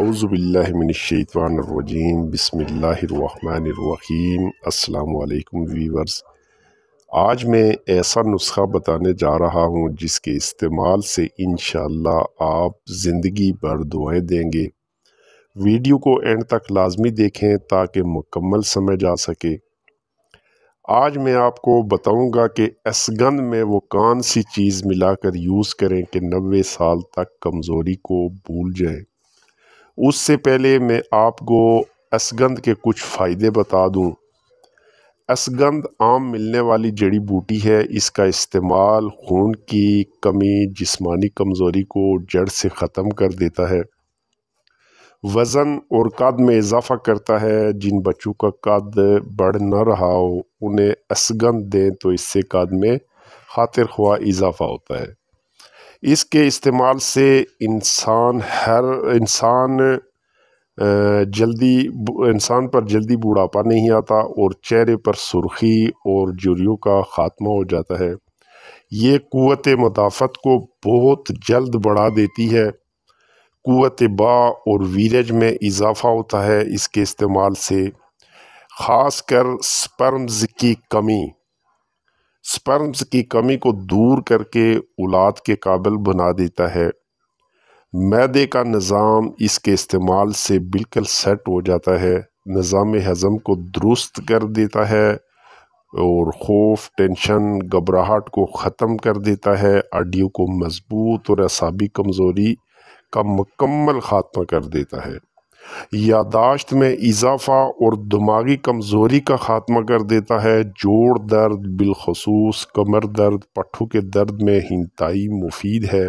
اعوذ باللہ من الشیطان الرجیم بسم اللہ الرحمن الرحیم السلام علیکم ویورز آج میں ایسا نسخہ بتانے جا رہا ہوں جس کے استعمال سے انشاءاللہ آپ زندگی بھر دعائیں دیں گے ویڈیو کو اینڈ تک لازمی دیکھیں تاکہ مکمل سمجھ جا سکے آج میں آپ کو بتاؤں گا کہ اسگند میں وہ کون سی چیز ملا کر یوز کریں کہ نوے سال تک کمزوری کو بھول جائیں اس سے پہلے میں آپ کو اسگند کے کچھ فائدے بتا دوں اسگند عام ملنے والی جڑی بوٹی ہے اس کا استعمال خون کی کمی جسمانی کمزوری کو جڑ سے ختم کر دیتا ہے وزن اور قد میں اضافہ کرتا ہے جن بچوں کا قد بڑھ نہ رہا ہو انہیں اسگند دیں تو اس سے قد میں خاطر خواہ اضافہ ہوتا ہے اس کے استعمال سے انسان ہر انسان جلدی انسان پر جلدی بوڑھاپا نہیں آتا اور چہرے پر سرخی اور جوریوں کا خاتمہ ہو جاتا ہے یہ قوت مدافعت کو بہت جلد بڑھا دیتی ہے قوت با اور ویرج میں اضافہ ہوتا ہے اس کے استعمال سے خاص کر سپرمز کی کمی اسپرمز کی کمی کو دور کر کے اولاد کے قابل بنا دیتا ہے میدے کا نظام اس کے استعمال سے بالکل سیٹ ہو جاتا ہے نظام ہضم کو درست کر دیتا ہے اور خوف ٹینشن گھبراہٹ کو ختم کر دیتا ہے اڈیوں کو مضبوط اور اعصابی کمزوری کا مکمل خاتمہ کر دیتا ہے یاداشت میں اضافہ اور دماغی کمزوری کا خاتمہ کر دیتا ہے جوڑ درد بالخصوص کمر درد پٹھوں کے درد میں ہنتائی مفید ہے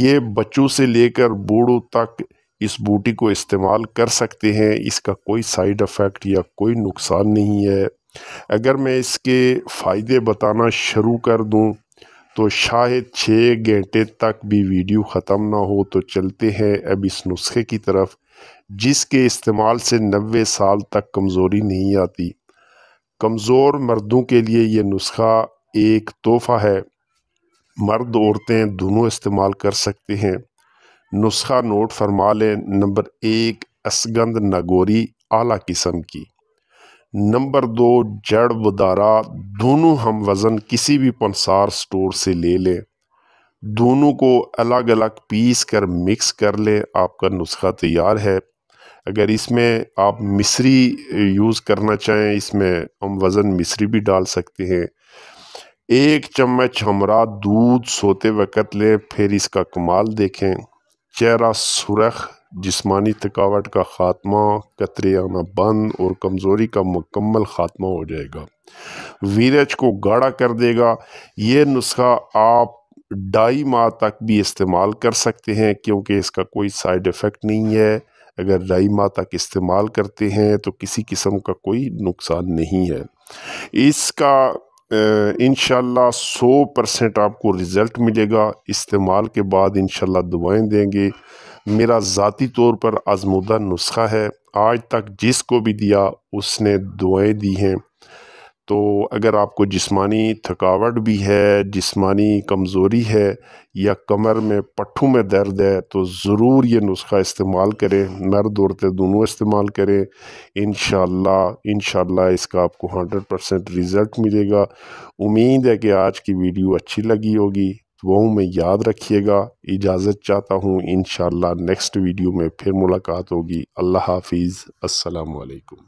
یہ بچوں سے لے کر بوڑھوں تک اس بوٹی کو استعمال کر سکتے ہیں اس کا کوئی سائیڈ افیکٹ یا کوئی نقصان نہیں ہے اگر میں اس کے فائدے بتانا شروع کر دوں تو شاید چھ گھنٹے تک بھی ویڈیو ختم نہ ہو تو چلتے ہیں اب اس نسخے کی طرف جس کے استعمال سے نوے سال تک کمزوری نہیں آتی کمزور مردوں کے لیے یہ نسخہ ایک تحفہ ہے مرد عورتیں دونوں استعمال کر سکتے ہیں نسخہ نوٹ فرما لیں نمبر ایک اسگند ناگوری اعلیٰ قسم کی نمبر دو جڑ بدارا دونوں ہم وزن کسی بھی پنسار سٹور سے لے لیں دونوں کو الگ الگ پیس کر مکس کر لیں آپ کا نسخہ تیار ہے اگر اس میں آپ مصری یوز کرنا چاہیں اس میں ہم وزن مصری بھی ڈال سکتے ہیں ایک چمچ ہمرا دودھ سوتے وقت لیں پھر اس کا کمال دیکھیں چہرہ سرخ جسمانی تھکاوٹ کا خاتمہ قطرے آنا بند اور کمزوری کا مکمل خاتمہ ہو جائے گا ویرج کو گاڑا کر دے گا یہ نسخہ آپ ڈائی ماہ تک بھی استعمال کر سکتے ہیں کیونکہ اس کا کوئی سائیڈ ایفیکٹ نہیں ہے اگر ڈائی ماہ تک استعمال کرتے ہیں تو کسی قسم کا کوئی نقصان نہیں ہے اس کا انشاءاللہ سو پرسنٹ آپ کو رزلٹ ملے گا استعمال کے بعد انشاءاللہ دعائیں دیں گے میرا ذاتی طور پر آزمودہ نسخہ ہے آج تک جس کو بھی دیا اس نے دعائیں دی ہیں تو اگر آپ کو جسمانی تھکاوٹ بھی ہے جسمانی کمزوری ہے یا کمر میں پٹھوں میں درد ہے تو ضرور یہ نسخہ استعمال کریں مرد عورتیں دونوں استعمال کریں انشاءاللہ انشاءاللہ اس کا آپ کو ہنڈریڈ پرسینٹ رزلٹ ملے گا امید ہے کہ آج کی ویڈیو اچھی لگی ہوگی وہ میں یاد رکھیے گا اجازت چاہتا ہوں انشاءاللہ نیکسٹ ویڈیو میں پھر ملاقات ہوگی اللہ حافظ السلام علیکم